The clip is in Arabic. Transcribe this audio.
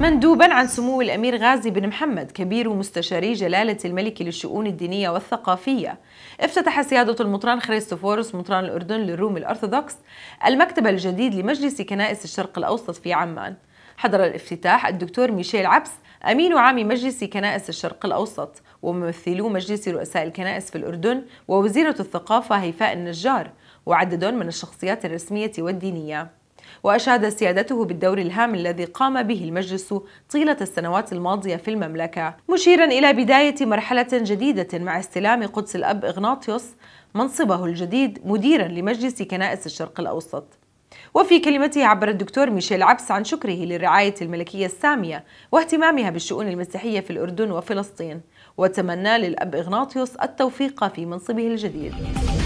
مندوبا عن سمو الأمير غازي بن محمد كبير مستشاري جلالة الملك للشؤون الدينية والثقافية افتتح سيادة المطران خريستوفوروس مطران الأردن للروم الأرثوذكس المكتب الجديد لمجلس كنائس الشرق الأوسط في عمان حضر الافتتاح الدكتور ميشيل عبس أمين عام مجلس كنائس الشرق الأوسط وممثلو مجلس رؤساء الكنائس في الأردن ووزيرة الثقافة هيفاء النجار وعدد من الشخصيات الرسمية والدينية وأشاد سيادته بالدور الهام الذي قام به المجلس طيلة السنوات الماضية في المملكة مشيرا إلى بداية مرحلة جديدة مع استلام قدس الأب إغناطيوس منصبه الجديد مديرا لمجلس كنائس الشرق الأوسط وفي كلمته عبر الدكتور ميشيل عبس عن شكره للرعاية الملكية السامية واهتمامها بالشؤون المسيحية في الأردن وفلسطين وتمنى للأب إغناطيوس التوفيق في منصبه الجديد